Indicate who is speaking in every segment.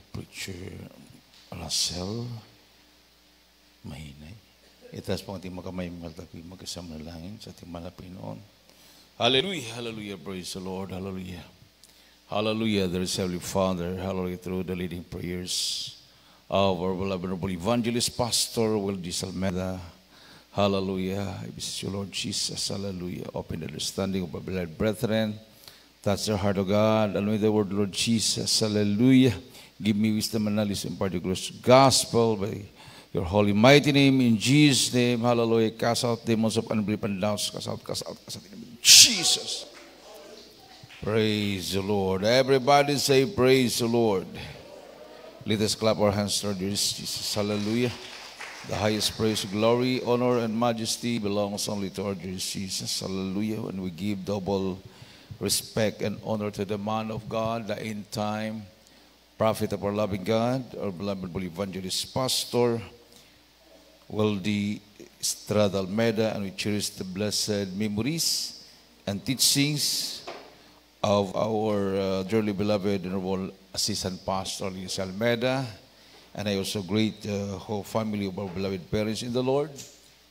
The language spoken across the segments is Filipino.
Speaker 1: preacher Russell Mahinay. Itas po ang ating makamay mga magkasama na langin sa ating malapinoon. Hallelujah, hallelujah, praise the Lord, hallelujah. Hallelujah, there is Heavenly Father, hallelujah, through the leading prayers of our venerable evangelist, Pastor Will Salmeda. Hallelujah, I beseech you, Lord Jesus, hallelujah. Open the understanding of our beloved brethren. That's the heart, of God. Anoint the word, Lord Jesus, hallelujah. Give me wisdom and knowledge, in particular gospel by your holy mighty name. In Jesus' name, hallelujah. Cast out demons of unbelief and doubts. Cast out, cast out, cast out. Jesus. Praise the Lord. Everybody say praise the Lord. Let us clap our hands toward Jesus. Hallelujah. The highest praise, glory, honor, and majesty belongs only to our Jesus. Hallelujah. And we give double respect and honor to the man of God, the end time prophet of our loving God, our beloved evangelist pastor, Weldy Estrada Almeida, and we cherish the blessed memories and teachings of our uh, dearly beloved and Honorable Assistant Pastor Luis Almeida, and I also greet the uh, whole family of our beloved parents in the Lord,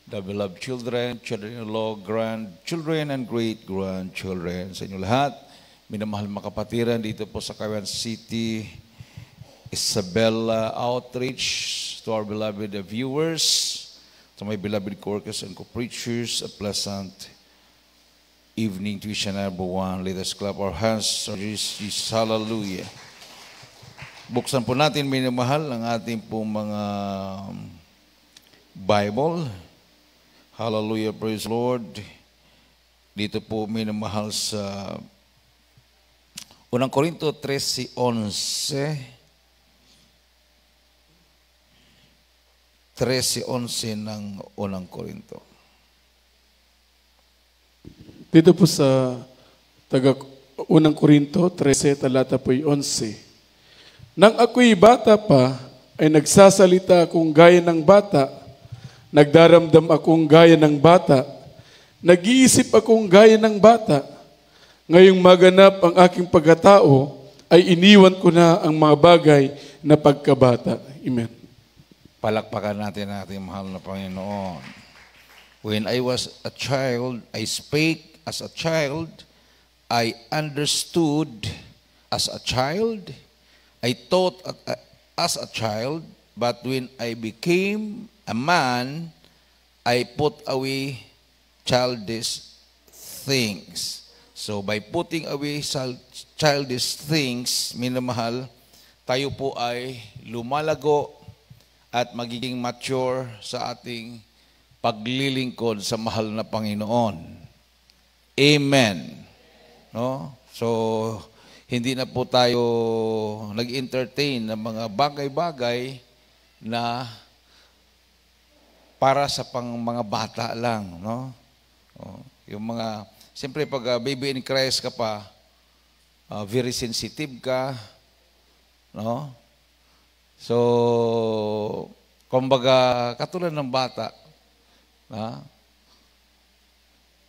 Speaker 1: the beloved children, children-in-law, grandchildren, and great-grandchildren. Sa inyo lahat, minamahal makapatiran dito po sa Kawan City, Isabella outreach to our beloved viewers, to my beloved co-workers and co-preachers, a pleasant evening to each and everyone. Let us clap our hands. Jesus, hallelujah. Buksan po natin, minamahal, ang ating pong mga um, Bible. Hallelujah, praise Lord. Dito po, minamahal sa Unang Korinto 13.11. 13.11 ng unang Korinto.
Speaker 2: Dito po sa taga unang Korinto 13 talata po 11. Nang ako'y bata pa ay nagsasalita akong gaya ng bata, nagdaramdam akong gaya ng bata, nag-iisip akong gaya ng bata. Ngayong maganap ang aking pagkatao ay iniwan ko na ang mga bagay na pagkabata. Amen.
Speaker 1: Palakpakan natin ang ating mahal na Panginoon. When I was a child, I spake as a child, I understood as a child, I thought as a child, but when I became a man, I put away childish things. So by putting away childish things, minamahal, tayo po ay lumalago at magiging mature sa ating paglilingkod sa mahal na Panginoon. Amen. No? So, hindi na po tayo nag-entertain ng mga bagay-bagay na para sa pang mga bata lang, no? O, yung mga, siyempre pag ah, baby in Christ ka pa, uh, very sensitive ka, no? So, kumbaga, katulad ng bata, ha?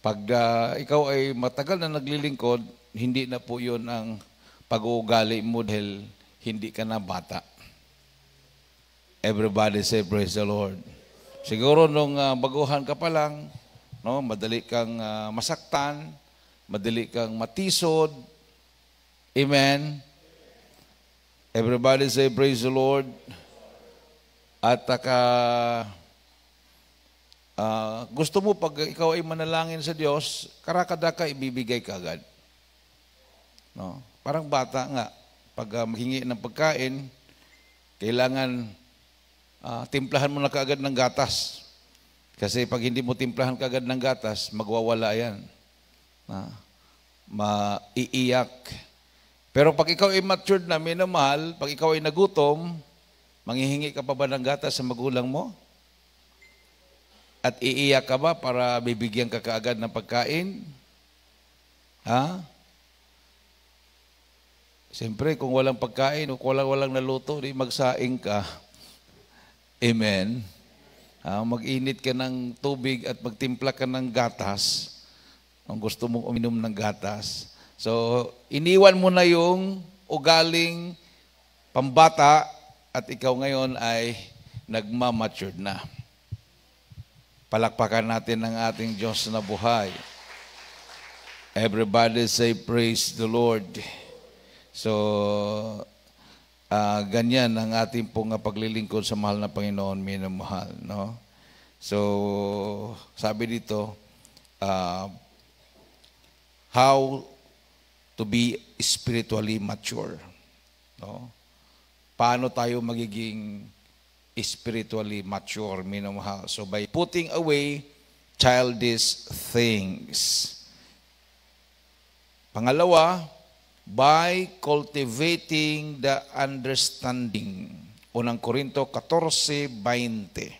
Speaker 1: pag uh, ikaw ay matagal na naglilingkod, hindi na po yun ang pag-uugali mo dahil hindi ka na bata. Everybody say, praise the Lord. Siguro nung uh, baguhan ka pa lang, no, madali kang uh, masaktan, madali kang matisod. Amen? Everybody say praise the Lord. At taka, uh, ah, gusto mo pag ikaw ay manalangin sa Diyos, karakadaka ibibigay ka agad. No? Parang bata nga, pag uh, ah, mahingi ng pagkain, kailangan uh, timplahan mo na kaagad ng gatas. Kasi pag hindi mo timplahan kaagad ng gatas, magwawala yan. Na, maiiyak pero pag ikaw ay matured na, minamahal, pag ikaw ay nagutom, manghihingi ka pa ba ng gatas sa magulang mo? At iiyak ka ba para bibigyan ka kaagad ng pagkain? Ha? Siyempre, kung walang pagkain o kung walang, walang naluto, di magsaing ka. Amen. Ha? Mag-init ka ng tubig at magtimpla ka ng gatas. Kung gusto mong uminom ng gatas, So, iniwan mo na yung ugaling pambata at ikaw ngayon ay nagmamatured na. Palakpakan natin ang ating Diyos na buhay. Everybody say praise the Lord. So, uh, ganyan ang ating pong paglilingkod sa mahal na Panginoon, minamahal. No? So, sabi dito, uh, how to be spiritually mature. No? Paano tayo magiging spiritually mature, minamahal? So by putting away childish things. Pangalawa, by cultivating the understanding. Unang Korinto 14:20.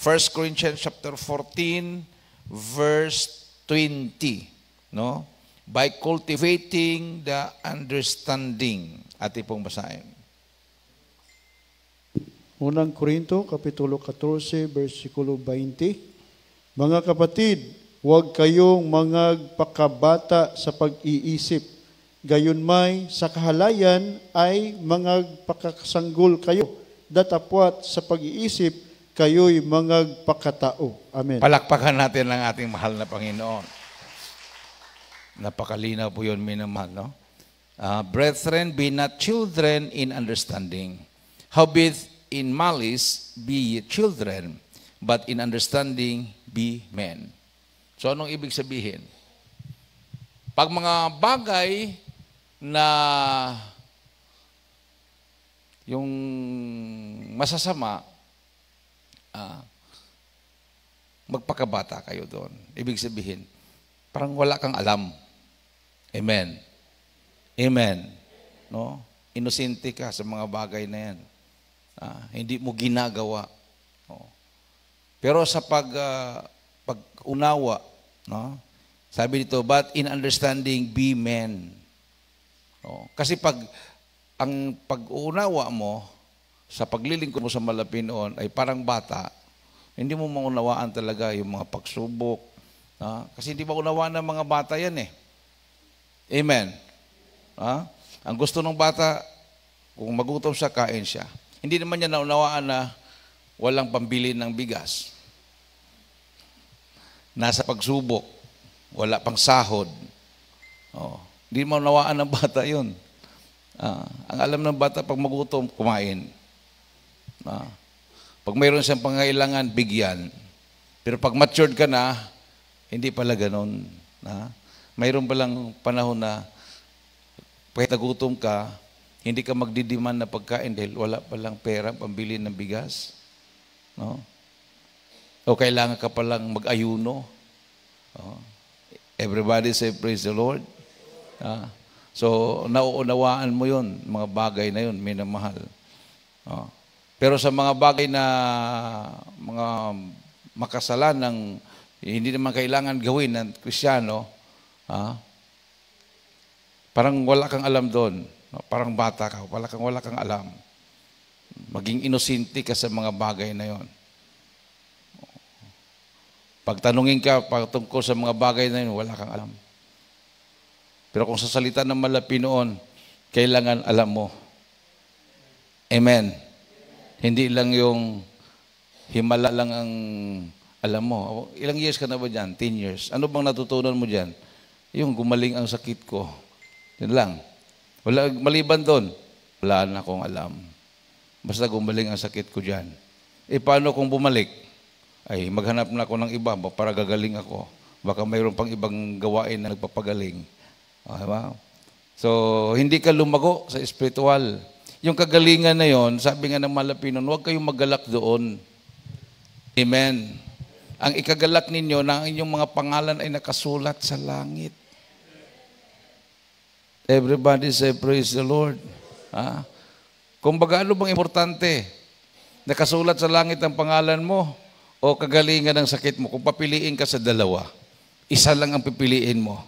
Speaker 1: 1 Corinthians chapter 14 verse 20, no? by cultivating the understanding. Ati pong basahin.
Speaker 3: Unang Korinto, Kapitulo 14, versikulo 20. Mga kapatid, huwag kayong mga pakabata sa pag-iisip. Gayon may sa kahalayan ay mga pakasanggol kayo. Datapwat sa pag-iisip, kayo'y mga pakatao. Amen. Palakpakan
Speaker 1: natin ang ating mahal na Panginoon. Napakalina po yun, minamahal, no? Uh, Brethren, be not children in understanding. Howbeit in malice be ye children, but in understanding be men. So anong ibig sabihin? Pag mga bagay na yung masasama, uh, magpakabata kayo doon. Ibig sabihin, parang wala kang alam. Amen. Amen. No? Inosente ka sa mga bagay na yan. Ah, hindi mo ginagawa. No? Pero sa pag, uh, pag-unawa, no? sabi dito, but in understanding, be men. No? Kasi pag ang pag-unawa mo sa paglilingkod mo sa Malapinoon ay parang bata, hindi mo maunawaan talaga yung mga pagsubok. No? Kasi hindi maunawaan ng mga bata yan eh. Amen. Ha? Ang gusto ng bata, kung magutom siya, kain siya. Hindi naman niya naunawaan na walang pambili ng bigas. Nasa pagsubok, wala pang sahod. Oh, hindi maunawaan ng bata yun. Ah, ang alam ng bata, pag magutom, kumain. Ah, pag mayroon siyang pangailangan, bigyan. Pero pag matured ka na, hindi pala ganun. Ah, mayroon palang panahon na kahit nagutom ka, hindi ka magdidiman na pagkain dahil wala palang pera pambili ng bigas. No? O kailangan ka pa lang mag-ayuno. Oh. Everybody say, praise the Lord. Ah. So, nauunawaan mo yon mga bagay na yon minamahal. Oh. Pero sa mga bagay na mga ng hindi naman kailangan gawin ng Kristiyano, Ah? Parang wala kang alam doon. Parang bata ka, wala kang, wala kang alam. Maging inosinti ka sa mga bagay na yon. Pagtanungin ka patungkol sa mga bagay na yon, wala kang alam. Pero kung sa salita ng malapi noon, kailangan alam mo. Amen. Hindi lang yung himala lang ang alam mo. Ilang years ka na ba dyan? 10 years. Ano bang natutunan mo dyan? yung gumaling ang sakit ko. Yun lang. Wala, maliban doon, wala na akong alam. Basta gumaling ang sakit ko dyan. E paano kung bumalik? Ay, maghanap na ako ng iba para gagaling ako. Baka mayroon pang ibang gawain na nagpapagaling. Okay ah, ba? So, hindi ka lumago sa espiritual. Yung kagalingan na yon, sabi nga ng malapinon, huwag kayong magalak doon. Amen ang ikagalak ninyo na ang inyong mga pangalan ay nakasulat sa langit. Everybody say, praise the Lord. Ha? Kung baga, ano bang importante? Nakasulat sa langit ang pangalan mo o kagalingan ng sakit mo? Kung papiliin ka sa dalawa, isa lang ang pipiliin mo.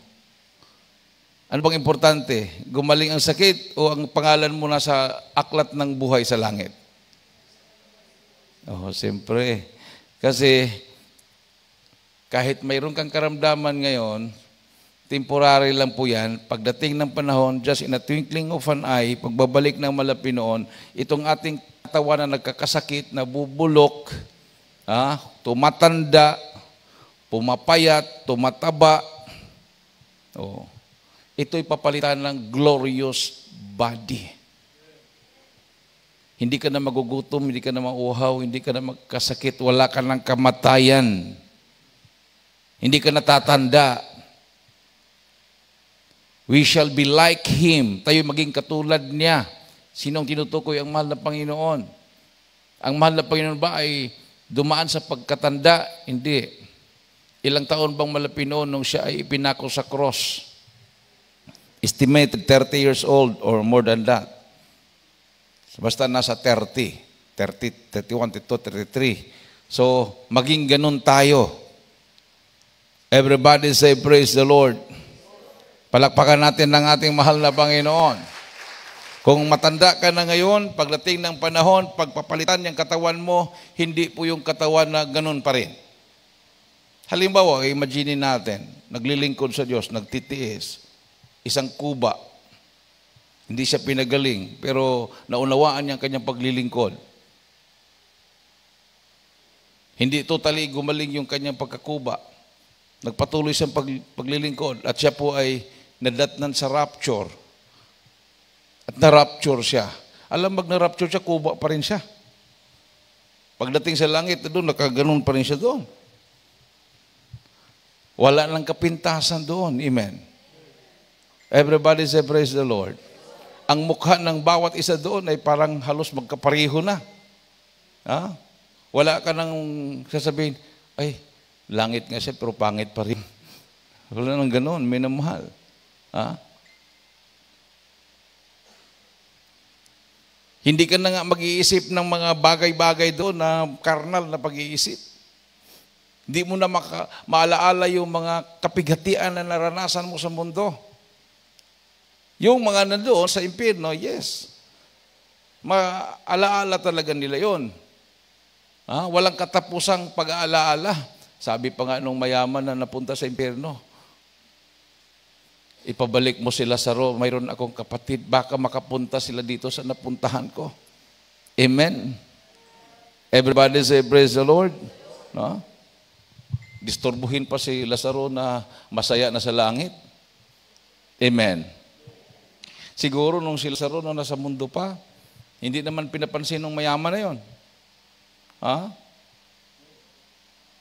Speaker 1: Ano bang importante? Gumaling ang sakit o ang pangalan mo nasa aklat ng buhay sa langit? Oh, siyempre. Kasi kahit mayroon kang karamdaman ngayon, Temporary lang po yan. Pagdating ng panahon, just in a twinkling of an eye, pagbabalik ng malapi noon, itong ating katawan na nagkakasakit, nabubulok, ah, tumatanda, pumapayat, tumataba. Oh. Ito'y papalitan ng glorious body. Hindi ka na magugutom, hindi ka na mauhaw, hindi ka na magkasakit, wala ka ng kamatayan. Hindi ka natatanda, We shall be like Him. Tayo maging katulad niya. Sinong tinutukoy ang mahal na Panginoon? Ang mahal na Panginoon ba ay dumaan sa pagkatanda? Hindi. Ilang taon bang malapit noon nung siya ay ipinako sa cross? Estimated 30 years old or more than that. Basta nasa 30. 30, 31, 32, 33. So, maging ganun tayo. Everybody say, praise the Lord. Palakpakan natin ng ating mahal na Panginoon. Kung matanda ka na ngayon, pagdating ng panahon, pagpapalitan yung katawan mo, hindi po yung katawan na ganun pa rin. Halimbawa, imagine natin, naglilingkod sa Diyos, nagtitiis, isang kuba, hindi siya pinagaling, pero naunawaan niya ang kanyang paglilingkod. Hindi totally gumaling yung kanyang pagkakuba. Nagpatuloy siyang pag, paglilingkod at siya po ay nadatnan sa rapture. At na-rapture siya. Alam, pag na-rapture siya, kuba pa rin siya. Pagdating sa langit, doon, nakaganon pa rin siya doon. Wala nang kapintasan doon. Amen. Everybody say, praise the Lord. Ang mukha ng bawat isa doon ay parang halos magkapareho na. Ha? Wala ka nang sasabihin, ay, langit nga siya pero pangit pa rin. Wala nang ganoon, may namahal. Ha? Hindi ka na nga mag-iisip ng mga bagay-bagay doon na karnal na pag-iisip. Hindi mo na maka, maalaala yung mga kapighatian na naranasan mo sa mundo. Yung mga nandoon sa impyerno, yes. Maalaala talaga nila yon. Ha? Walang katapusang pag-aalaala. Sabi pa nga nung mayaman na napunta sa impyerno, Ipabalik mo sila sa Rome. Mayroon akong kapatid. Baka makapunta sila dito sa napuntahan ko. Amen. Everybody say, praise the Lord. No? Disturbuhin pa si Lazaro na masaya na sa langit. Amen. Siguro nung si Lazaro nung nasa mundo pa, hindi naman pinapansin ng mayaman na yon. Ha?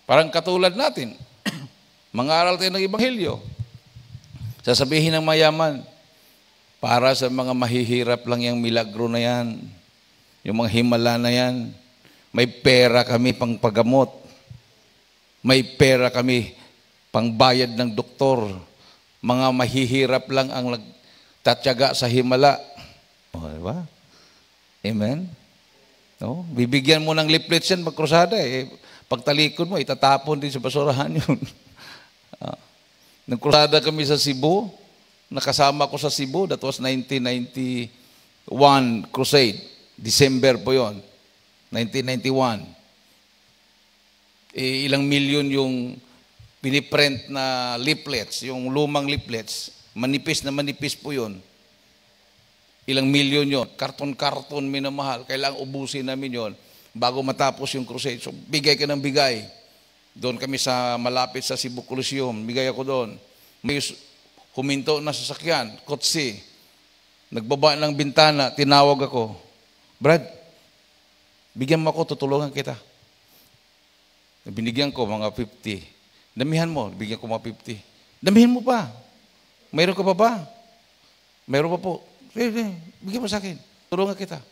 Speaker 1: Parang katulad natin. Mangaral tayo ng Ebanghelyo. Sasabihin ng mayaman, para sa mga mahihirap lang yung milagro na yan, yung mga himala na yan, may pera kami pang pagamot, may pera kami pang bayad ng doktor, mga mahihirap lang ang tatyaga sa himala. O, oh, di ba? Amen? No? Oh, bibigyan mo ng liplets yan, magkrusada eh. Pagtalikod mo, itatapon din sa basurahan yun. ah. Nagkrusada kami sa Cebu. Nakasama ko sa Cebu. That was 1991 crusade. December po yon 1991. E, ilang milyon yung piniprint na leaflets, yung lumang leaflets. Manipis na manipis po yon Ilang milyon yon Karton-karton minamahal. Kailangang ubusin namin yon bago matapos yung crusade. So, bigay ka ng bigay. Doon kami sa malapit sa Cebu Coliseum, bigay ako doon. May huminto na sasakyan, kotse. Nagbaba ng bintana, tinawag ako. Brad, bigyan mo ako, tutulungan kita. Binigyan ko mga 50. Damihan mo, bigyan ko mga 50. Damihan mo pa. Mayroon ka pa ba? Mayroon pa po. Bigyan mo sa akin. Tulungan kita.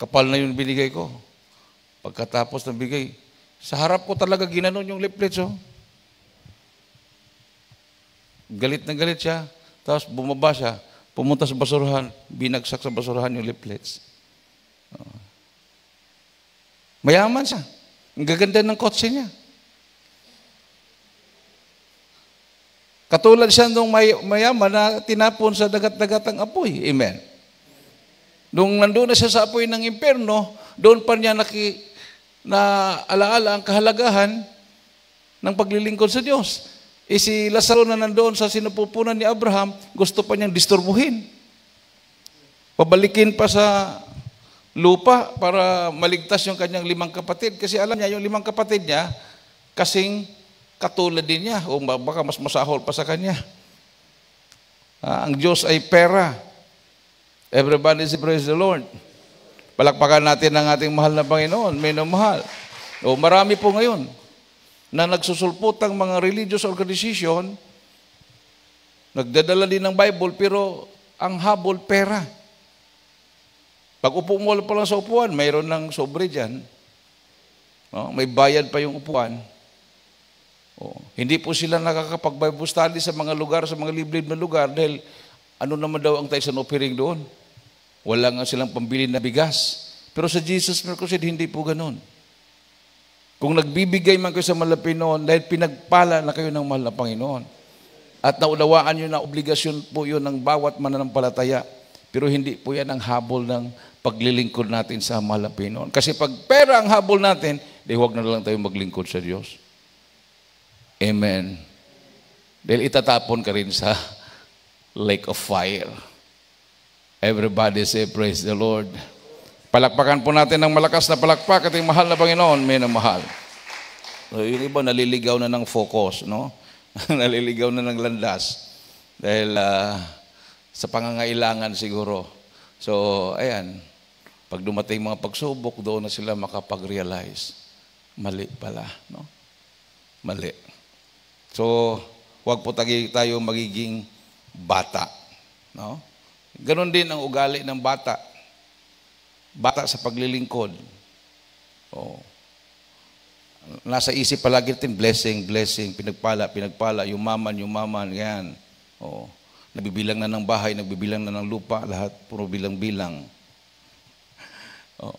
Speaker 1: Kapal na yung binigay ko. Pagkatapos ng bigay, sa harap ko talaga ginanon yung leaflets, oh. Galit na galit siya. Tapos bumaba siya. Pumunta sa basurahan. Binagsak sa basurahan yung leaflets. Oh. Mayaman siya. Ang gaganda ng kotse niya. Katulad siya nung may, mayaman na tinapon sa dagat-dagat ang apoy. Amen. Nung nandun na siya sa apoy ng impyerno, doon pa niya naki, na alaala ang kahalagahan ng paglilingkod sa Diyos. E si Lazaro na nandoon sa sinapupunan ni Abraham, gusto pa niyang disturbuhin. Pabalikin pa sa lupa para maligtas yung kanyang limang kapatid. Kasi alam niya, yung limang kapatid niya, kasing katulad din niya, o baka mas masahol pa sa kanya. Ah, ang Diyos ay pera. Everybody is praise the Lord. Palakpakan natin ang ating mahal na Panginoon, minamahal. O marami po ngayon na nagsusulpot ang mga religious organization, nagdadala din ng Bible, pero ang habol, pera. Pag upo mo pa lang sa upuan, mayroon ng sobre dyan. No? May bayad pa yung upuan. O, hindi po sila nakakapag-Bible study sa mga lugar, sa mga liblib na lugar dahil ano naman daw ang tithes and offering doon? Wala nga silang pambili na bigas. Pero sa Jesus Christ, hindi po ganun. Kung nagbibigay man kayo sa mahal na Panginoon, dahil pinagpala na kayo ng mahal na Panginoon. At naulawaan nyo na obligasyon po yun ng bawat mananampalataya. Pero hindi po yan ang habol ng paglilingkod natin sa mahal na Panginoon. Kasi pag pera ang habol natin, di huwag na lang tayo maglingkod sa Diyos. Amen. Dahil itatapon ka rin sa lake of fire. Everybody say praise the Lord. Palakpakan po natin ng malakas na palakpak at yung mahal na Panginoon, may na mahal. So, yung iba naliligaw na ng focus, no? naliligaw na ng landas. Dahil uh, sa pangangailangan siguro. So, ayan. Pag dumating mga pagsubok, doon na sila makapag-realize. Mali pala, no? Mali. So, wag po tayo magiging bata, no? Ganon din ang ugali ng bata. Bata sa paglilingkod. Oh. Nasa isip palagi natin, blessing, blessing, pinagpala, pinagpala, yumaman, yumaman, yan. Oh. Nabibilang na ng bahay, nagbibilang na ng lupa, lahat puro bilang-bilang. Oh.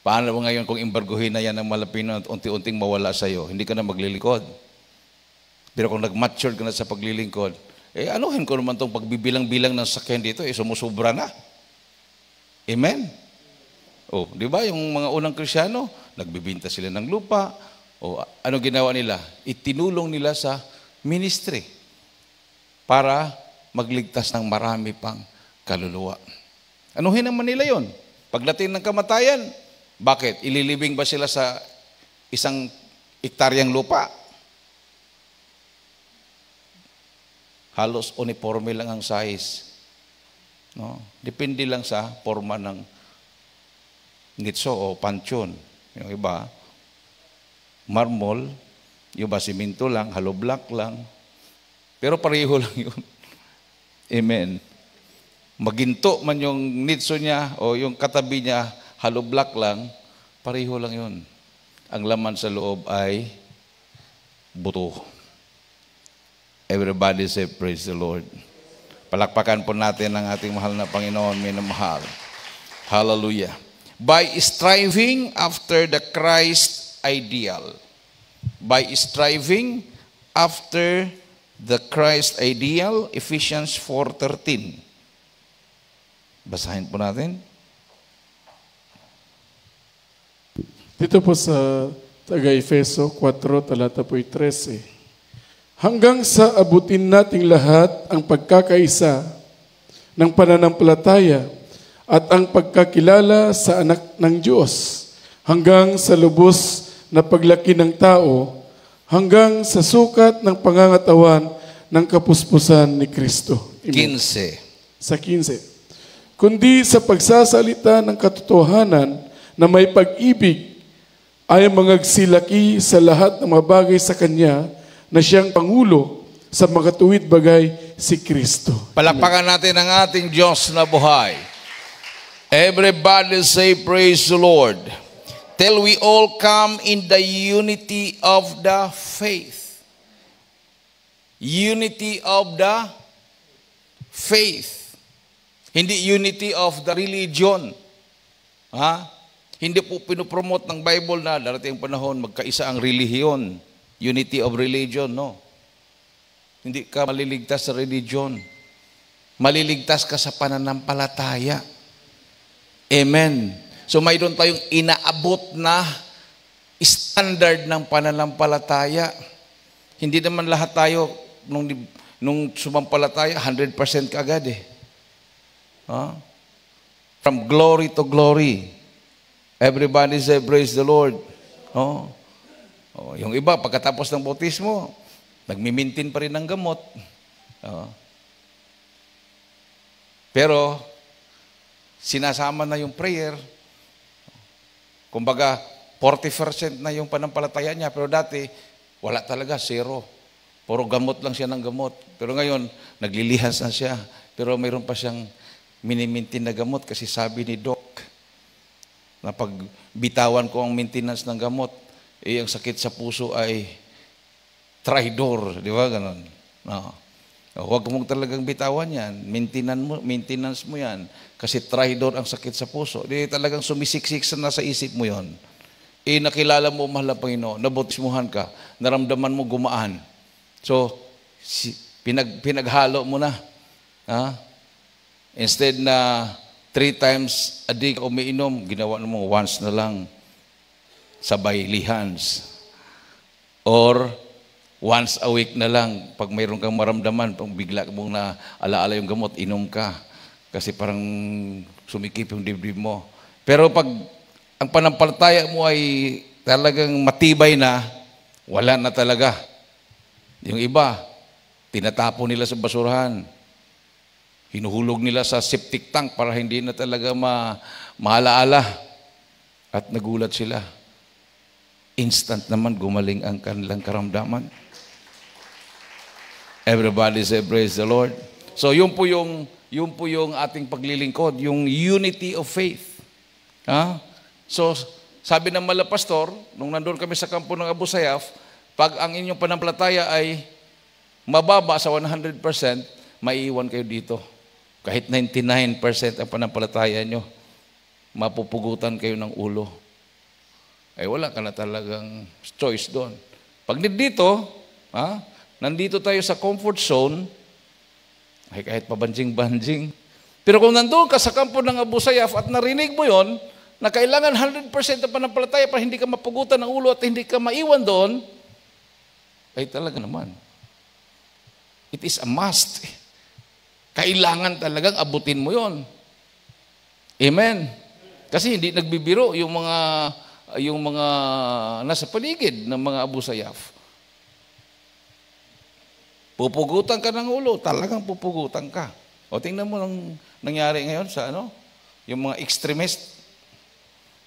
Speaker 1: Paano mo ngayon kung imbarguhin na yan ng malapino at unti-unting mawala sa'yo? Hindi ka na maglilingkod. Pero kung nag-mature ka na sa paglilingkod, eh anuhin ko naman itong pagbibilang-bilang ng sakyan dito, eh sumusubra na. Amen? Oh, di ba yung mga unang krisyano, nagbibinta sila ng lupa, o oh, ano ginawa nila? Itinulong nila sa ministry para magligtas ng marami pang kaluluwa. Anuhin naman nila yon? Pagdating ng kamatayan, bakit? Ililibing ba sila sa isang iktaryang lupa? Halos uniforme lang ang size. No? Depende lang sa forma ng nitso o pansyon. Yung iba, marmol, yung iba lang, halo block lang. Pero pareho lang yun. Amen. Maginto man yung nitso niya o yung katabi niya, halo block lang, pareho lang yun. Ang laman sa loob ay buto. Everybody say praise the Lord. Palakpakan po natin ang ating mahal na Panginoon, minamahal. Hallelujah. By striving after the Christ ideal. By striving after the Christ ideal, Ephesians 4.13. Basahin po natin.
Speaker 2: Dito po sa taga-Efeso 4, talata po'y 13 hanggang sa abutin nating lahat ang pagkakaisa ng pananampalataya at ang pagkakilala sa anak ng Diyos hanggang sa lubos na paglaki ng tao hanggang sa sukat ng pangangatawan ng kapuspusan ni Kristo.
Speaker 1: Amen. 15.
Speaker 2: Sa 15. Kundi sa pagsasalita ng katotohanan na may pag-ibig ay mangagsilaki sa lahat ng mabagay sa Kanya na siyang Pangulo sa mga tuwid bagay si Kristo.
Speaker 1: Palakpakan natin ang ating Diyos na buhay. Everybody say praise the Lord. Till we all come in the unity of the faith. Unity of the faith. Hindi unity of the religion. Ha? Hindi po pinopromote ng Bible na darating ang panahon magkaisa ang relihiyon unity of religion, no. Hindi ka maliligtas sa religion. Maliligtas ka sa pananampalataya. Amen. So mayroon tayong inaabot na standard ng pananampalataya. Hindi naman lahat tayo nung nung sumampalataya 100% kaagad eh. Huh? From glory to glory. Everybody say praise the Lord. Oh. Oh, yung iba, pagkatapos ng bautismo, nagmimintin pa rin ng gamot. Oh. Pero, sinasama na yung prayer. Kumbaga, 40% na yung panampalataya niya, pero dati, wala talaga, zero. Puro gamot lang siya ng gamot. Pero ngayon, naglilihas na siya. Pero mayroon pa siyang minimintin na gamot kasi sabi ni Doc na pag bitawan ko ang maintenance ng gamot, iyang eh, sakit sa puso ay traidor, di ba ganun? No. Huwag mong talagang bitawan yan. Maintenance mo, maintenance mo yan. Kasi traidor ang sakit sa puso. Di talagang sumisiksik sa nasa isip mo yon. E eh, nakilala mo, mahal na Panginoon, nabotismuhan ka, naramdaman mo gumaan. So, si, pinag, pinaghalo mo na. Ha? Instead na three times a day ka umiinom, ginawa mo once na lang sa lihans. Or once a week na lang, pag mayroon kang maramdaman, pag bigla ka mong alaala yung gamot, inom ka. Kasi parang sumikip yung dibdib mo. Pero pag ang panampalataya mo ay talagang matibay na, wala na talaga. Yung iba, tinatapo nila sa basurahan. Hinuhulog nila sa septic tank para hindi na talaga ma maalaala. At nagulat sila instant naman gumaling ang kanilang karamdaman. Everybody say praise the Lord. So yun po yung yun po yung ating paglilingkod, yung unity of faith. Ha? So sabi ng mala pastor, nung nandoon kami sa kampo ng Abu Sayyaf, pag ang inyong pananampalataya ay mababa sa 100%, maiiwan kayo dito. Kahit 99% ang pananampalataya nyo, mapupugutan kayo ng ulo ay eh, wala ka na talagang choice doon. Pag dito, ha, nandito tayo sa comfort zone, ay kahit pabanjing-banjing. Pero kung nandoon ka sa kampo ng Abu Sayyaf at narinig mo yon, na kailangan 100% na panampalataya para hindi ka mapugutan ng ulo at hindi ka maiwan doon, ay talaga naman. It is a must. Kailangan talagang abutin mo yon. Amen. Kasi hindi nagbibiro yung mga Ah, yung mga nasa paligid ng mga Abu Sayyaf. Pupugutan ka ng ulo, talagang pupugutan ka. O tingnan mo nang nangyari ngayon sa ano? Yung mga extremist,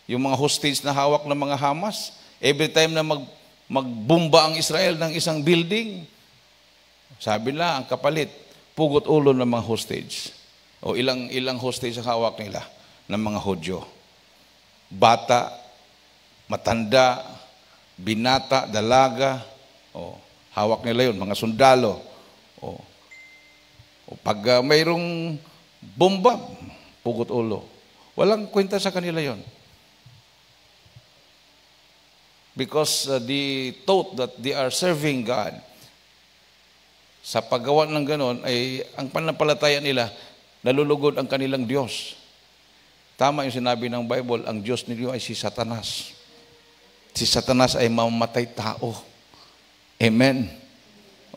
Speaker 1: yung mga hostage na hawak ng mga Hamas, every time na mag magbumba ang Israel ng isang building, sabi nila, ang kapalit, pugot ulo ng mga hostage. O ilang ilang hostage ang hawak nila ng mga Hodyo. Bata, matanda, binata, dalaga, oh, hawak nila yun, mga sundalo. Oh. O pag uh, mayroong bomba, pugot ulo. Walang kwenta sa kanila yon. Because uh, ah, they thought that they are serving God. Sa paggawa ng ganon, ay ang panampalataya nila, nalulugod ang kanilang Diyos. Tama yung sinabi ng Bible, ang Diyos ninyo ay si Satanas si Satanas ay mamatay tao. Amen.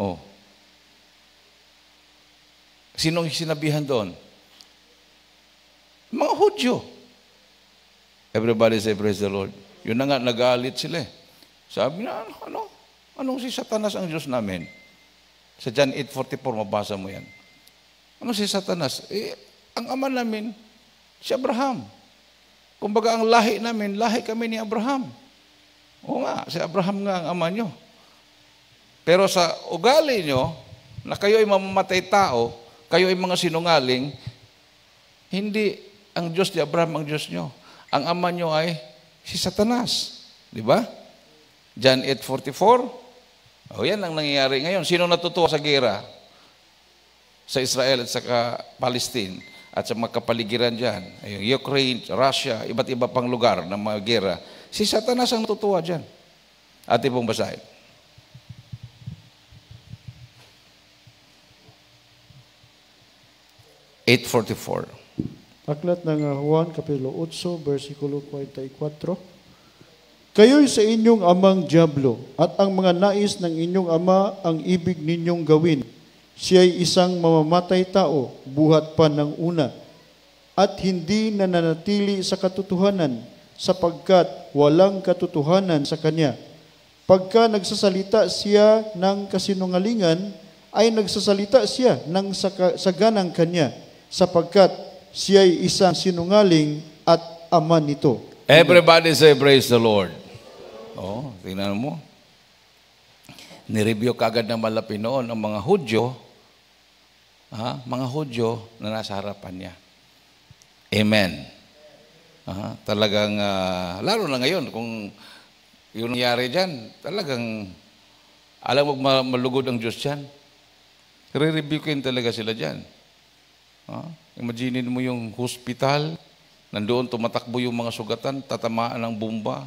Speaker 1: Oh. Sinong sinabihan doon? Mga Hudyo. Everybody say, praise the Lord. Yun na nga, nagalit sila eh. Sabi na, ano, ano? Anong si Satanas ang Diyos namin? Sa John 8.44, mabasa mo yan. Ano si Satanas? Eh, ang ama namin, si Abraham. Kumbaga, ang lahi namin, lahi kami ni Abraham. O nga, si Abraham nga ang ama nyo. Pero sa ugali nyo, na kayo ay mamamatay tao, kayo ay mga sinungaling, hindi ang Diyos ni Abraham ang Diyos nyo. Ang ama nyo ay si Satanas. Di ba? John 8.44. O yan ang nangyayari ngayon. Sino natutuwa sa gera? Sa Israel at sa Palestine at sa mga kapaligiran dyan. Yung Ukraine, Russia, iba't iba pang lugar na mga gera Si Satanas ang natutuwa dyan. Atin pong basahin. Eight
Speaker 3: Aklat ng ah, Juan, Kapitulo 8, versikulo 44. Kayo'y sa inyong amang Diablo, at ang mga nais ng inyong ama ang ibig ninyong gawin. Siya'y isang mamamatay tao, buhat pa ng una, at hindi nananatili sa katotohanan sapagkat walang katotohanan sa kanya. Pagka nagsasalita siya ng kasinungalingan, ay nagsasalita siya ng saganang kanya, sapagkat siya ay isang sinungaling at ama nito. Everybody
Speaker 1: say praise the Lord. Oh, tingnan mo. Nireview kagad ng malapi noon ang mga Hudyo, ha? mga Hudyo na nasa harapan niya. Amen. Uh, talagang, uh, lalo na ngayon, kung yung nangyari dyan, talagang alam mo malugod ang Diyos dyan. Re-rebukein talaga sila dyan. Huh? Imaginin mo yung hospital, nandoon tumatakbo yung mga sugatan, tatamaan ng bomba.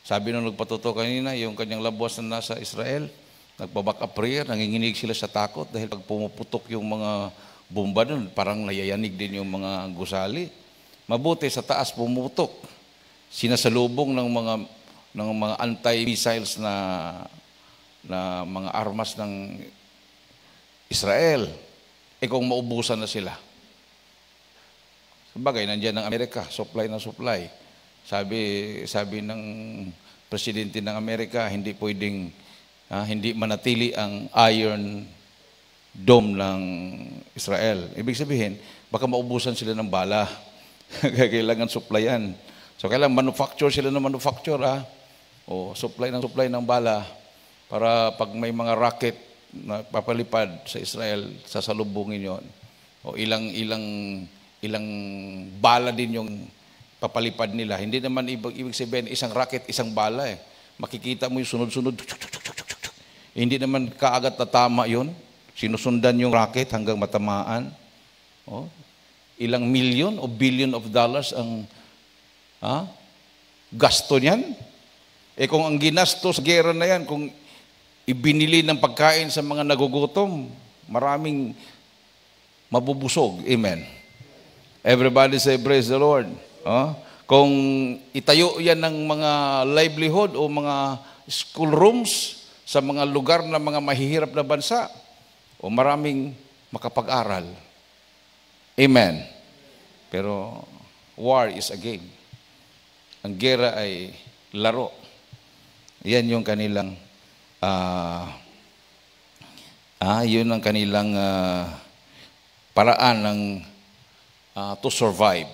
Speaker 1: Sabi nung nagpatuto kanina, yung kanyang labwas na nasa Israel, nagbaback up prayer, nanginginig sila sa takot dahil pag pumuputok yung mga bomba doon, parang nayayanig din yung mga gusali mabuti sa taas pumutok. Sinasalubong ng mga ng mga anti-missiles na na mga armas ng Israel. E kung maubusan na sila. Sabagay, nandiyan ng Amerika, supply na supply. Sabi, sabi ng presidente ng Amerika, hindi pwedeng, ah, hindi manatili ang iron dome ng Israel. Ibig sabihin, baka maubusan sila ng bala. kailangan supplyan. So kailangan manufacture sila ng manufacture ah. O supply ng supply ng bala para pag may mga rocket na papalipad sa Israel, sasalubungin 'yon. O ilang ilang ilang bala din yung papalipad nila. Hindi naman ibig, ibig sabihin isang rocket, isang bala eh. Makikita mo yung sunod-sunod. Hindi naman kaagad tatama 'yon. Sinusundan yung rocket hanggang matamaan. Oh, ilang million o billion of dollars ang ha, gasto niyan. Eh kung ang ginastos, gera na yan, kung ibinili ng pagkain sa mga nagugutom, maraming mabubusog. Amen. Everybody say, praise the Lord. Huh? Kung itayo yan ng mga livelihood o mga school rooms sa mga lugar na mga mahihirap na bansa, o maraming makapag-aral. Amen. Pero war is a game. Ang gera ay laro. Yan yung kanilang uh, ah, yun ang kanilang uh, paraan ng uh, to survive.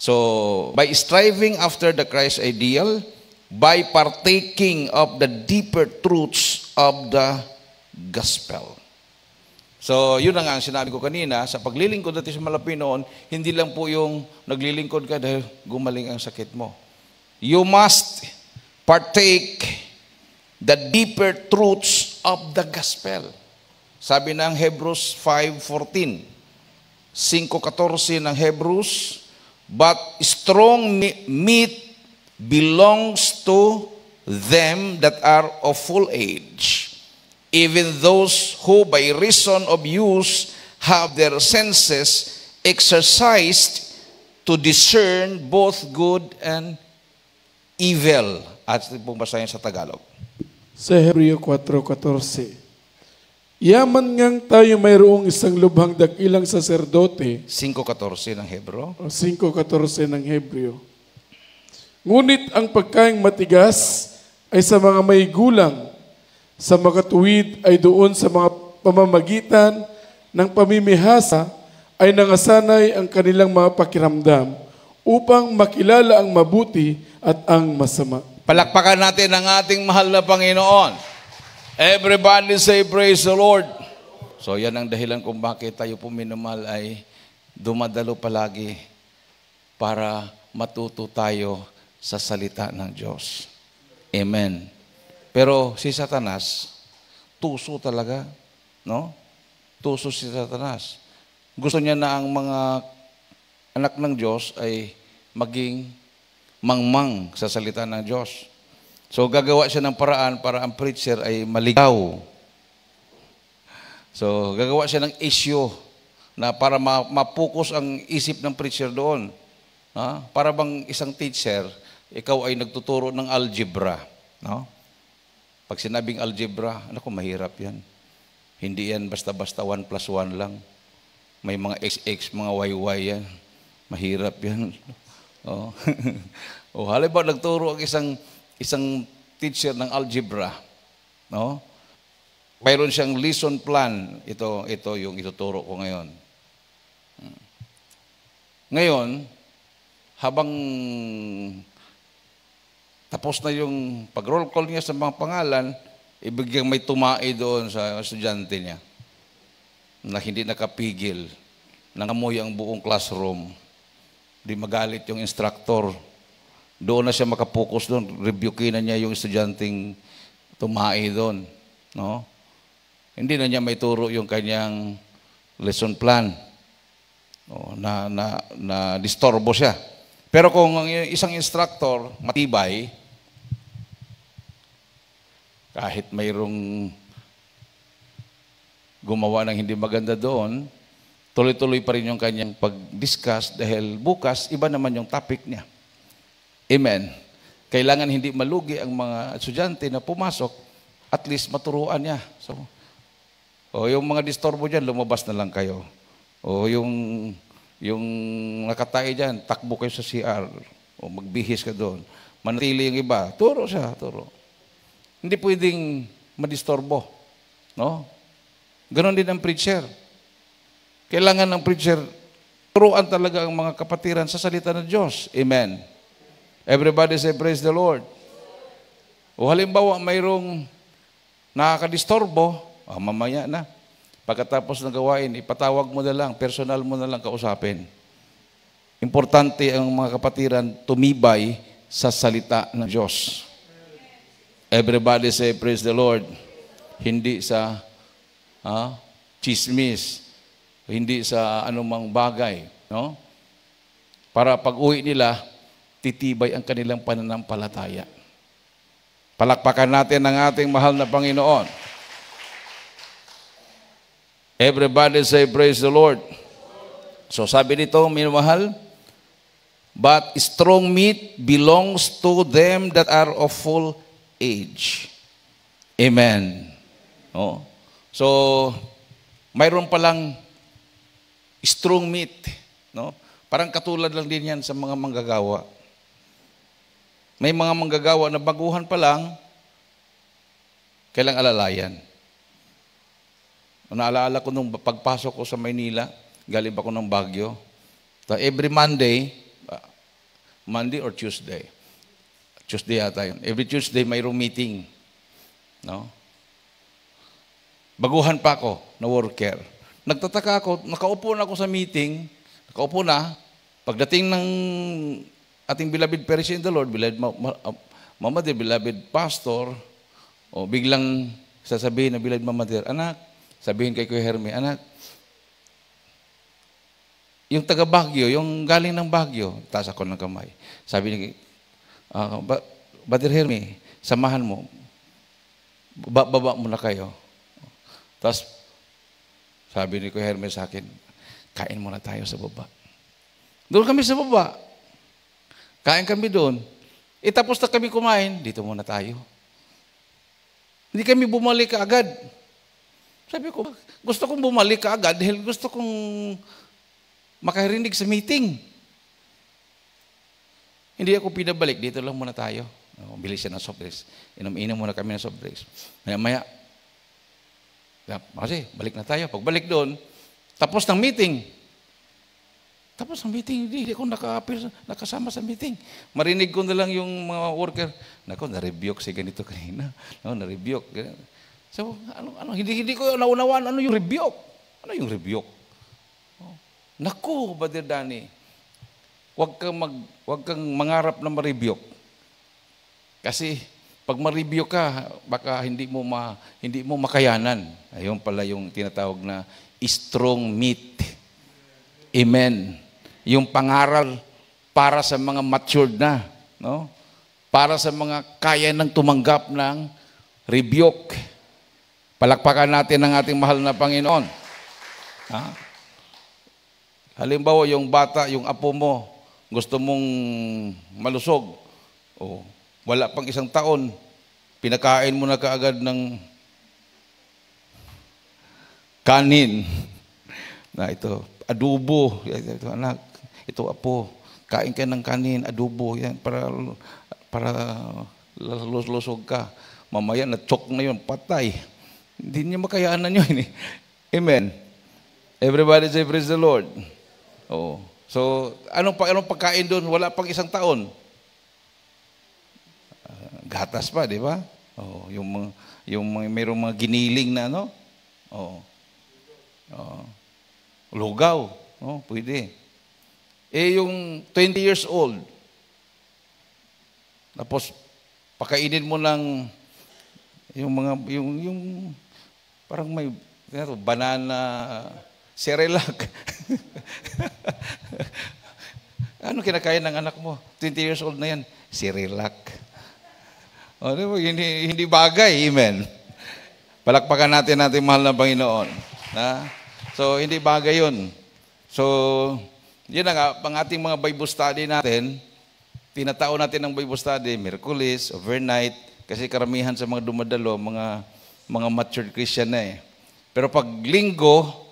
Speaker 1: So, by striving after the Christ ideal, by partaking of the deeper truths of the gospel. So, yun nga ang sinabi ko kanina, sa paglilingkod natin sa Malapinoon, hindi lang po yung naglilingkod ka dahil gumaling ang sakit mo. You must partake the deeper truths of the gospel. Sabi ng Hebrews 5.14, 5.14 ng Hebrews, But strong meat belongs to them that are of full age even those who by reason of use have their senses exercised to discern both good and evil. At pong basahin sa Tagalog.
Speaker 2: Sa Hebreo 4.14 Yaman ngang tayo mayroong isang lubhang dakilang saserdote. 5.14 ng Hebreo. 5.14 ng Hebreo. Ngunit ang pagkain matigas ay sa mga may gulang sa mga tuwid ay doon sa mga pamamagitan ng pamimihasa ay nangasanay ang kanilang mga pakiramdam upang makilala ang mabuti at ang masama.
Speaker 1: Palakpakan natin ang ating mahal na Panginoon. Everybody say praise the Lord. So yan ang dahilan kung bakit tayo po minamahal ay dumadalo palagi para matuto tayo sa salita ng Diyos. Amen. Pero si Satanas, tuso talaga, no? Tuso si Satanas. Gusto niya na ang mga anak ng Diyos ay maging mangmang sa salita ng Diyos. So gagawa siya ng paraan para ang preacher ay maligaw. So gagawa siya ng issue na para ma- mapokus ang isip ng preacher doon. Ha? Para bang isang teacher, ikaw ay nagtuturo ng algebra. No? Pag sinabing algebra, ano ko, mahirap yan. Hindi yan basta-basta 1 plus 1 lang. May mga XX, mga YY yan. Mahirap yan. Oh. oh, halimbawa, nagturo ang isang, isang teacher ng algebra. No? Mayroon siyang lesson plan. Ito, ito yung ituturo ko ngayon. Hmm. Ngayon, habang tapos na yung pag-roll call niya sa mga pangalan, ibigyan eh, may tumae doon sa estudyante niya na hindi nakapigil, nangamoy ang buong classroom. Di magalit yung instructor. Doon na siya makapokus doon, rebuke na niya yung estudyanteng tumae doon. No? Hindi na niya may turo yung kanyang lesson plan. No, na, na, na disturbo siya. Pero kung isang instructor matibay, kahit mayroong gumawa ng hindi maganda doon, tuloy-tuloy pa rin yung kanyang pag-discuss dahil bukas, iba naman yung topic niya. Amen. Kailangan hindi malugi ang mga estudyante na pumasok, at least maturuan niya. So, o yung mga disturbo dyan, lumabas na lang kayo. O yung, yung nakatay dyan, takbo kayo sa CR. O magbihis ka doon. Manatili yung iba. Turo siya, turo. Hindi pwedeng madistorbo. No? Ganon din ang preacher. Kailangan ng preacher, turuan talaga ang mga kapatiran sa salita ng Diyos. Amen. Everybody say, praise the Lord. O halimbawa, mayroong nakakadistorbo, oh, ah, mamaya na. Pagkatapos ng gawain, ipatawag mo na lang, personal mo na lang kausapin. Importante ang mga kapatiran tumibay sa salita ng Diyos. Everybody say, praise the Lord. Hindi sa ha, chismis, hindi sa anumang bagay. No? Para pag-uwi nila, titibay ang kanilang pananampalataya. Palakpakan natin ang ating mahal na Panginoon. Everybody say, praise the Lord. So sabi nito, minamahal, But strong meat belongs to them that are of full age. Amen. Oh. So, mayroon palang strong meat. No? Parang katulad lang din yan sa mga manggagawa. May mga manggagawa na baguhan pa lang, kailang alalayan. Naalala ko nung pagpasok ko sa Maynila, galing ako ng Baguio. So every Monday, ah, Monday or Tuesday, Tuesday yata yun. Every Tuesday, mayroong meeting. No? Baguhan pa ako na worker. Nagtataka ako, nakaupo na ako sa meeting, nakaupo na, pagdating ng ating beloved parish in the Lord, beloved ma- ma- ah, mama beloved pastor, o biglang sasabihin na beloved mama anak, sabihin kay Kuya Hermie, anak, yung taga Baguio, yung galing ng Baguio, taas ako ng kamay. Sabi niya, Uh, ah, but, brother Hermie, samahan mo. Bababa muna kayo. Tapos, sabi ni Kuya Hermes sa akin, kain muna tayo sa baba. Doon kami sa baba. Kain kami doon. E tapos na kami kumain, dito muna tayo. Hindi kami bumalik ka agad. Sabi ko, gusto kong bumalik ka agad dahil gusto kong makarinig sa meeting. Hindi ako pinabalik. Dito lang muna tayo. Oh, bilis siya ng soft drinks. Inom-inom muna kami ng soft drinks. Maya-maya, kasi balik na tayo. Pagbalik doon, tapos ng meeting. Tapos ng meeting, hindi ako naka-appear, nakasama sa meeting. Marinig ko na lang yung mga worker, nako, na-rebuke si ganito kanina. Nako, na-rebuke. So, ano, ano, hindi, hindi ko naunawaan ano yung rebuke. Ano yung rebuke? Oh. Naku, Brother Danny, Huwag kang, mag, huwag kang mangarap na ma-rebuke. Kasi pag ma-rebuke ka, baka hindi mo, ma, hindi mo makayanan. Ayun pala yung tinatawag na strong meat. Amen. Yung pangaral para sa mga matured na. No? Para sa mga kaya nang tumanggap ng rebuke. Palakpakan natin ang ating mahal na Panginoon. Ha? Halimbawa, yung bata, yung apo mo, gusto mong malusog, o wala pang isang taon, pinakain mo na kaagad ng kanin na ito, adobo, ito anak, ito apo, kain ka ng kanin, adobo, yan, para, para lusog ka. Mamaya na chok na yun, patay. Hindi niya makayaanan yun eh. Amen. Everybody say praise the Lord. Oh. So, anong, anong pagkain doon? Wala pang isang taon. Uh, gatas pa, di ba? Oh, yung mga, yung mga, mayroong mga giniling na ano? Oh. oh. Lugaw. Oh, pwede. Eh, yung 20 years old, tapos, pakainin mo lang yung mga, yung, yung, parang may, ano, banana, Cerelac. ano kinakain ng anak mo? 20 years old na yan. Cerelac. O, di ba? Hindi, hindi bagay. Amen. Palakpakan natin natin mahal na Panginoon. Ha? So, hindi bagay yun. So, yun na nga, ang ating mga Bible study natin, tinatao natin ang Bible study, Merkulis, overnight, kasi karamihan sa mga dumadalo, mga mga matured Christian na eh. Pero pag linggo,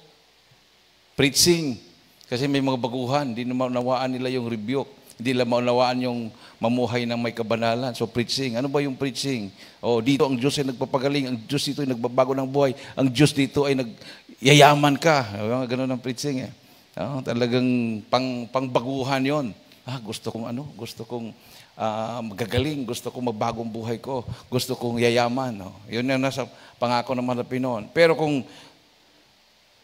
Speaker 1: preaching. Kasi may mga baguhan, hindi na maunawaan nila yung rebuke. Hindi nila maunawaan yung mamuhay ng may kabanalan. So preaching, ano ba yung preaching? Oh, dito ang Diyos ay nagpapagaling, ang Diyos dito ay nagbabago ng buhay, ang Diyos dito ay nagyayaman ka. Mga ganun ang preaching eh. Oh, talagang pang, pangbaguhan yon. Ah, gusto kong ano, gusto kong uh, magagaling, gusto kong magbagong buhay ko, gusto kong yayaman. No? Yun yung nasa pangako ng mga Pinoon. Pero kung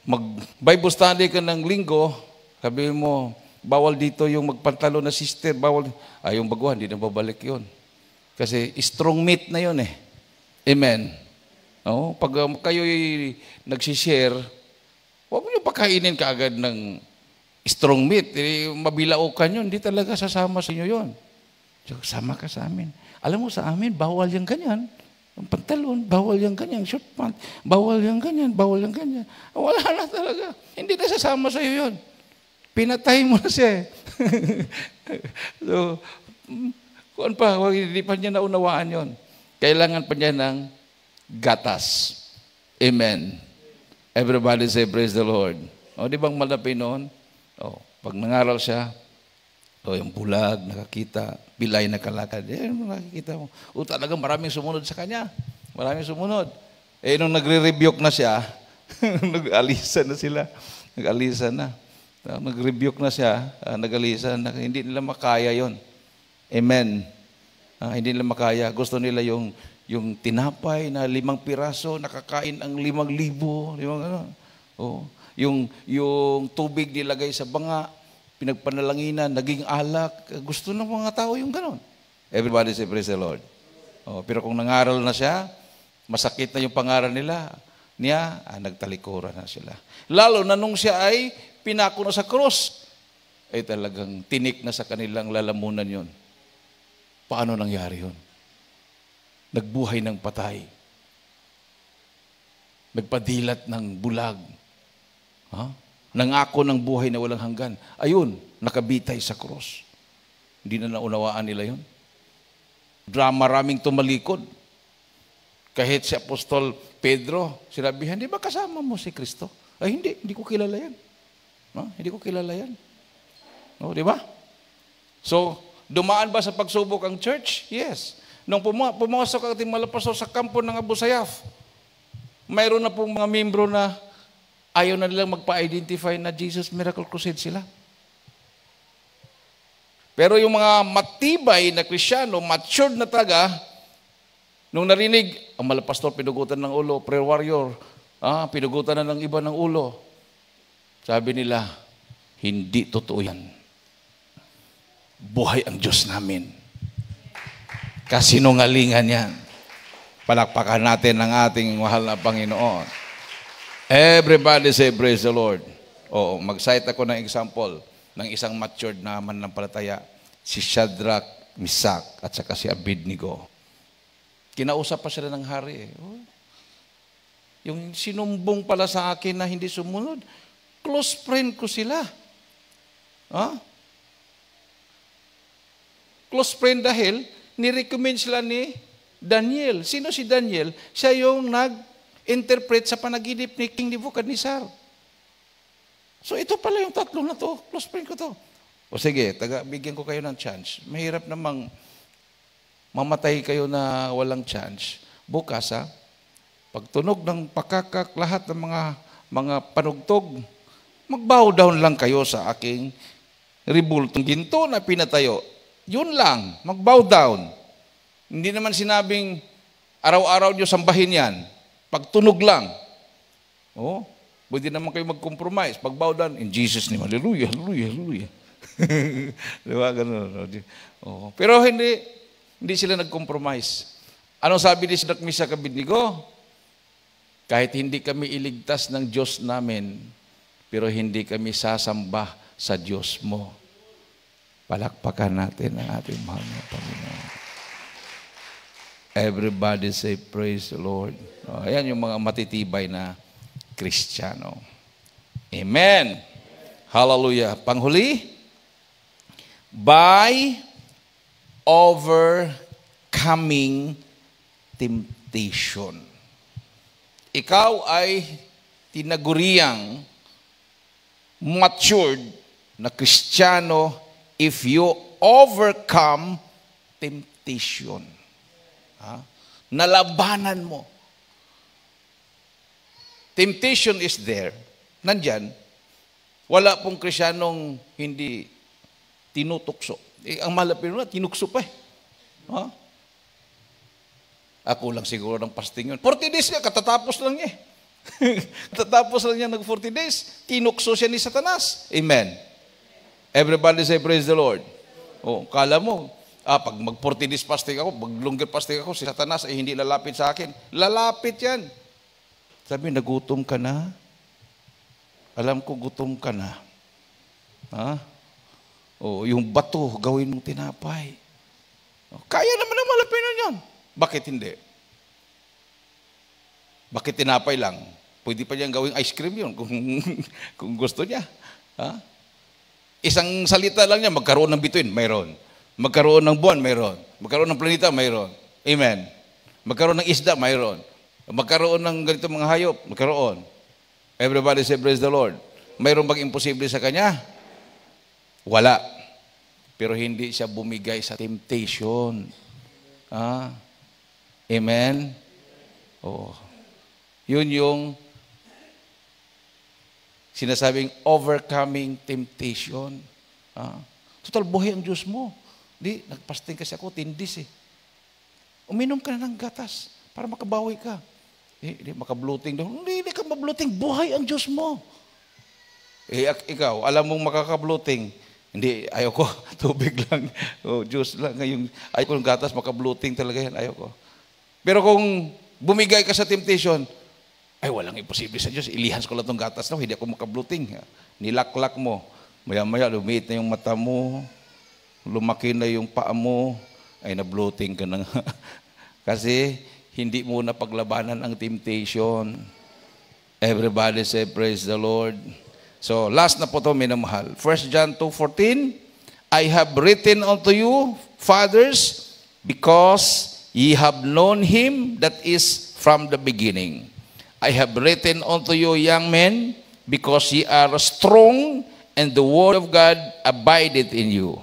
Speaker 1: mag-Bible study ka ng linggo, sabi mo, bawal dito yung magpantalo na sister, bawal. Ay, ah, yung baguhan, hindi na babalik yun. Kasi strong meat na yun eh. Amen. No? Pag um, kayo nagsishare, huwag nyo pakainin kaagad ng strong meat. Eh, mabilaukan yun, hindi talaga sasama sa inyo yun. So, sama ka sa amin. Alam mo sa amin, bawal yung ganyan. Ang pantalon, bawal yung ganyan, short pant, bawal yung ganyan, bawal yung ganyan. Ah, wala na talaga. Hindi na sasama sa iyo yun. Pinatay mo na siya eh. so, mm, kuan pa, hindi pa niya naunawaan yon. Kailangan pa niya ng gatas. Amen. Everybody say praise the Lord. O, di bang malapit noon? O, pag nangaral siya, o yung bulag, nakakita. Pilay, nakalakad. Eh, ano nakikita mo. O oh, talaga maraming sumunod sa kanya. Maraming sumunod. Eh, nung nagre-rebuke na siya, nag-alisa na sila. Nag-alisa na. Ah, nag-rebuke na siya, uh, nag-alisa na. Hindi nila makaya yon. Amen. Uh, hindi nila makaya. Gusto nila yung yung tinapay na limang piraso, nakakain ang limang libo, limang ano. Oh, yung yung tubig nilagay sa banga, pinagpanalanginan, naging alak. Gusto ng mga tao yung ganon. Everybody say, praise the Lord. Oh, pero kung nangaral na siya, masakit na yung pangaral nila, niya, ah, nagtalikuran na sila. Lalo na nung siya ay pinako na sa cross, ay talagang tinik na sa kanilang lalamunan yon. Paano nangyari yon? Nagbuhay ng patay. Nagpadilat ng bulag. Ha? Huh? Nangako ng buhay na walang hanggan. Ayun, nakabitay sa cross. Hindi na naunawaan nila yon. Maraming tumalikod. Kahit si Apostol Pedro, sinabihan, hindi ba kasama mo si Kristo? Ay hindi, hindi ko kilala yan. No? Hindi ko kilala yan. No, di ba? So, dumaan ba sa pagsubok ang church? Yes. Nung puma- pumasok ang ating malapaso sa kampo ng Abu Sayyaf, mayroon na pong mga membro na Ayaw na nilang magpa-identify na Jesus Miracle Crusade sila. Pero yung mga matibay na krisyano, matured na taga, nung narinig, ang malapastor pinugutan ng ulo, prayer warrior, ah, pinugutan na ng iba ng ulo. Sabi nila, hindi totoo yan. Buhay ang Diyos namin. Kasinungalingan yan. Palakpakan natin ang ating mahal na Panginoon. Everybody say, praise the Lord. Oo, mag-cite ako ng example ng isang matured na mananampalataya, si Shadrach, Misak, at saka si Abednego. Kinausap pa sila ng hari. Eh. Oh. Yung sinumbong pala sa akin na hindi sumunod, close friend ko sila. Huh? Close friend dahil, nirecommend sila ni Daniel. Sino si Daniel? Siya yung nag interpret sa panaginip ni King Nebuchadnezzar. So ito pala yung tatlo na to. Close friend ko to. O sige, taga, bigyan ko kayo ng chance. Mahirap namang mamatay kayo na walang chance. Bukas ha, pagtunog ng pakakak, lahat ng mga mga panugtog, mag-bow down lang kayo sa aking ribultong ginto na pinatayo. Yun lang, mag-bow down. Hindi naman sinabing araw-araw nyo sambahin yan. Pagtunog lang. Oh, pwede naman kayo mag-compromise. Pag-bow down, in Jesus name, hallelujah, hallelujah, hallelujah. Di ba? Ganun. Oh. Pero hindi, hindi sila nag-compromise. Anong sabi ni Sidak Misa Kabinigo? Kahit hindi kami iligtas ng Diyos namin, pero hindi kami sasamba sa Diyos mo. Palakpakan natin ang ating mahal Panginoon. Everybody say, praise the Lord. Oh, ayan yung mga matitibay na Kristiyano. Amen. Hallelujah. Panghuli, by overcoming temptation. Ikaw ay tinaguriang matured na Kristiyano if you overcome temptation. Ha? Nalabanan mo Temptation is there. Nandyan. Wala pong krisyanong hindi tinutukso. Eh, ang malapit na, tinukso pa eh. Ha? Huh? Ako lang siguro ng fasting yun. 40 days niya, katatapos lang niya eh. Tatapos lang niya ng 40 days, tinukso siya ni Satanas. Amen. Everybody say, praise the Lord. O, oh, kala mo, ah, pag mag 40 days fasting ako, pag longer fasting ako, si Satanas ay hindi lalapit sa akin. Lalapit yan. Sabi, nagutom ka na? Alam ko gutom ka na. Ha? O, yung bato, gawin mong tinapay. Oh, kaya naman ang malapinan yan. Bakit hindi? Bakit tinapay lang? Pwede pa niyang gawing ice cream yun kung, kung gusto niya. Ha? Isang salita lang niya, magkaroon ng bituin, mayroon. Magkaroon ng buwan, mayroon. Magkaroon ng planeta, mayroon. Amen. Magkaroon ng isda, mayroon. Magkaroon ng ganito mga hayop, magkaroon. Everybody say, praise the Lord. Mayroon bang imposible sa kanya? Wala. Pero hindi siya bumigay sa temptation. Ah. Amen? Oh. Yun yung sinasabing overcoming temptation. Ah. Total buhay ang Diyos mo. Di, nagpasting kasi ako, tindis eh. Uminom ka na ng gatas para makabawi ka. Hindi, eh, hindi makabluting daw. Hindi, hindi ka mabluting. Buhay ang Diyos mo. Eh, ikaw, alam mong makakabluting. Hindi, ayaw ko. Tubig lang. O, oh, Diyos lang. Ngayon, ayaw ko ng gatas, makabluting talaga yan. Ayaw ko. Pero kung bumigay ka sa temptation, ay, walang imposible sa Diyos. Ilihas ko lang itong gatas na, hindi ako makabluting. Nilaklak mo. Maya-maya, lumiit na yung mata mo. Lumaki na yung paa mo. Ay, nabluting ka na nga. Kasi, hindi muna paglabanan ang temptation. Everybody say, praise the Lord. So, last na po ito, minamahal. 1 John 2.14, I have written unto you, fathers, because ye have known him that is from the beginning. I have written unto you, young men, because ye are strong, and the word of God abideth in you,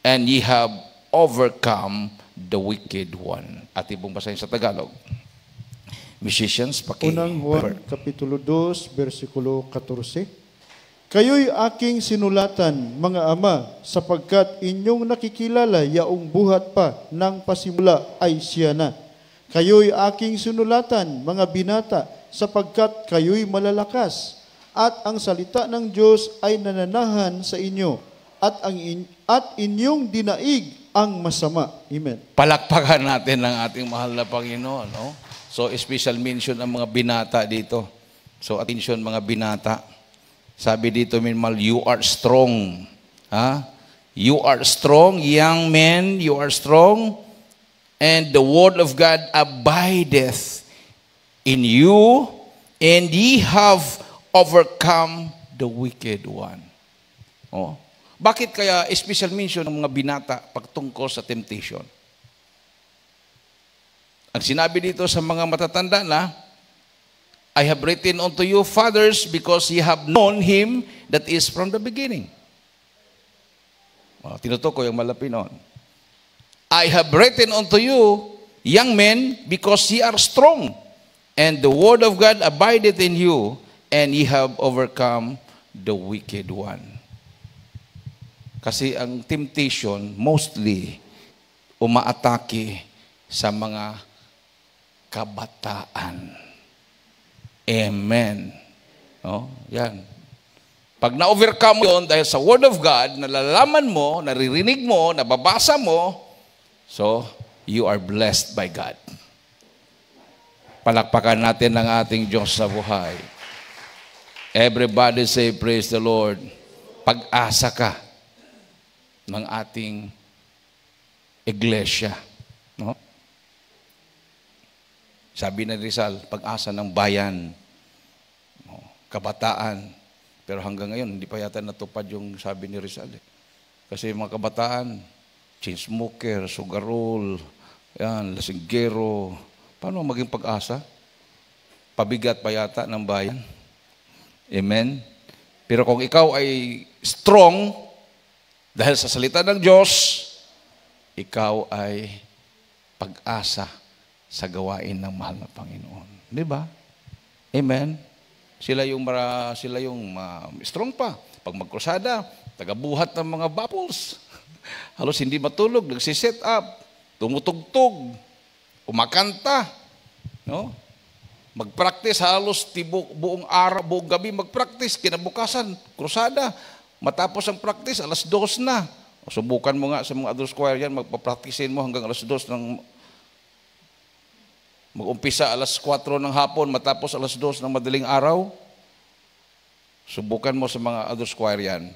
Speaker 1: and ye have overcome the wicked one at ibong sa Tagalog. Musicians,
Speaker 3: paki. Unang Juan, Kapitulo 2, versikulo 14. Kayo'y aking sinulatan, mga ama, sapagkat inyong nakikilala yaong buhat pa ng pasimula ay siya na. Kayo'y aking sinulatan, mga binata, sapagkat kayo'y malalakas, at ang salita ng Diyos ay nananahan sa inyo, at, ang in- at inyong dinaig ang masama. Amen.
Speaker 1: Palakpakan natin ang ating mahal na Panginoon. No? So, special mention ang mga binata dito. So, attention mga binata. Sabi dito, minimal, you are strong. Ha? You are strong, young men, you are strong. And the word of God abideth in you, and ye have overcome the wicked one. Oh, bakit kaya special mention ng mga binata pagtungkol sa temptation? Ang sinabi dito sa mga matatanda na, I have written unto you, fathers, because ye have known Him that is from the beginning. Oh, tinutukoy ang malapinon. I have written unto you, young men, because ye are strong, and the word of God abideth in you, and ye have overcome the wicked one. Kasi ang temptation mostly umaatake sa mga kabataan. Amen. No? Oh, yan. Pag na-overcome mo yun dahil sa Word of God, nalalaman mo, naririnig mo, nababasa mo, so you are blessed by God. Palakpakan natin ang ating Diyos sa buhay. Everybody say, praise the Lord. Pag-asa ka ng ating iglesia. No? Sabi na Rizal, pag-asa ng bayan, no? kabataan. Pero hanggang ngayon, hindi pa yata natupad yung sabi ni Rizal. Eh. Kasi yung mga kabataan, chain smoker, sugar roll, yan, lasinggero. Paano maging pag-asa? Pabigat pa yata ng bayan. Amen? Pero kung ikaw ay strong, dahil sa salita ng Diyos, ikaw ay pag-asa sa gawain ng mahal na Panginoon. Di ba? Amen? Sila yung, mara, sila yung uh, strong pa. Pag magkrusada, tagabuhat ng mga bubbles. Halos hindi matulog, nagsiset up, tumutugtog, umakanta, no? Magpractice halos tibok, buong araw, buong gabi magpractice, kinabukasan, krusada, Matapos ang practice, alas dos na. subukan mo nga sa mga other choir yan, magpa-practicein mo hanggang alas dos ng Mag-umpisa alas 4 ng hapon, matapos alas 2 ng madaling araw. Subukan mo sa mga other choir yan.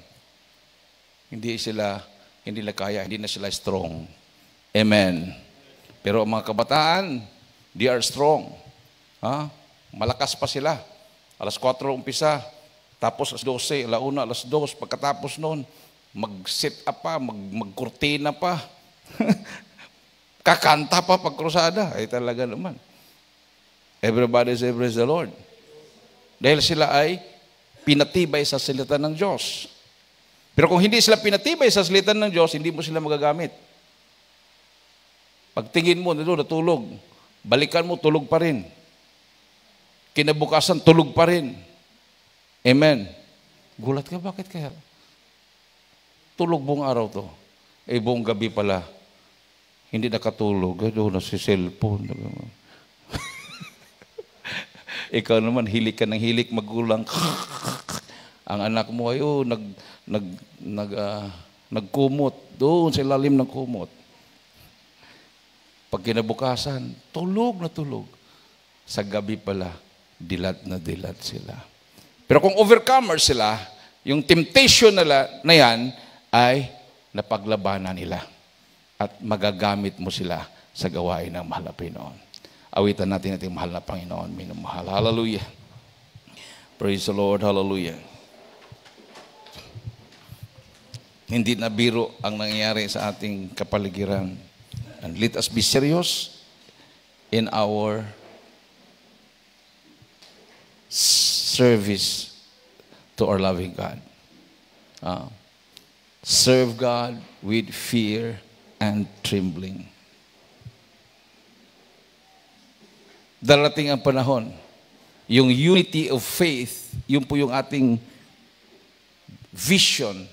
Speaker 1: Hindi sila, hindi na kaya, hindi na sila strong. Amen. Pero ang mga kabataan, they are strong. Ha? Malakas pa sila. Alas 4 umpisa, tapos alas 12, launa, alas 2, pagkatapos noon, mag set up pa, mag magkurtina pa. Kakanta pa pag krusada. Ay talaga naman. Everybody say praise the Lord. Dahil sila ay pinatibay sa salita ng Diyos. Pero kung hindi sila pinatibay sa salita ng Diyos, hindi mo sila magagamit. Pagtingin mo, nito, natulog. Balikan mo, tulog pa rin. Kinabukasan, tulog pa rin Amen. Gulat ka, bakit kaya? Tulog buong araw to. Eh, buong gabi pala. Hindi nakatulog. Gano'n na si cellphone. Ikaw naman, hilik ka ng hilik, magulang. Ang anak mo ay, nag, nag, nag, uh, nagkumot. Doon sa lalim ng kumot. Pag kinabukasan, tulog na tulog. Sa gabi pala, dilat na dilat sila. Pero kung overcomer sila, yung temptation nila na yan ay napaglabanan nila. At magagamit mo sila sa gawain ng mahal na Panginoon. Awitan natin ating mahal na Panginoon, minumahal. Hallelujah. Praise the Lord. Hallelujah. Hindi na biro ang nangyayari sa ating kapaligiran. And let us be serious in our service to our loving God. Uh, serve God with fear and trembling. Darating ang panahon, yung unity of faith, yun po yung ating vision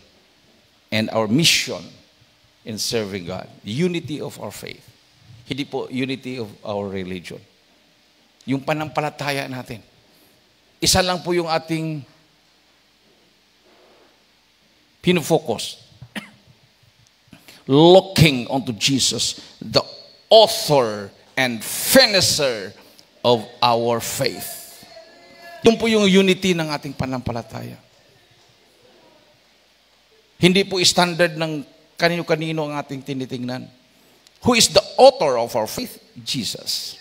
Speaker 1: and our mission in serving God. Unity of our faith. Hindi po unity of our religion. Yung panampalataya natin. Isa lang po yung ating pinofocus. Looking onto Jesus, the author and finisher of our faith. Doon po yung unity ng ating panampalataya. Hindi po standard ng kanino-kanino ang ating tinitingnan. Who is the author of our faith? Jesus.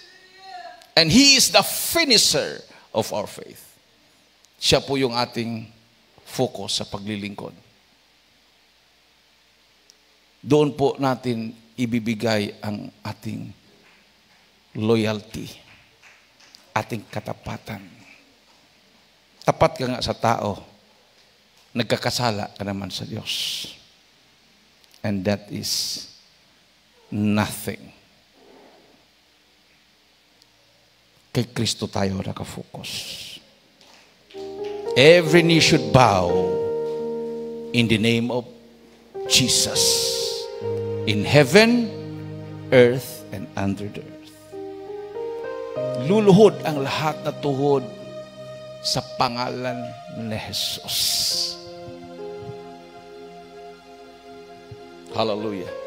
Speaker 1: And He is the finisher of our faith. Siya po yung ating focus sa paglilingkod. Doon po natin ibibigay ang ating loyalty, ating katapatan. Tapat ka nga sa tao, nagkakasala ka naman sa Diyos. And that is nothing. Kay Kristo tayo nakafocus. focus Every knee should bow in the name of Jesus in heaven, earth, and under the earth. Luluhod ang lahat na tuhod sa pangalan ni Jesus.
Speaker 3: Hallelujah.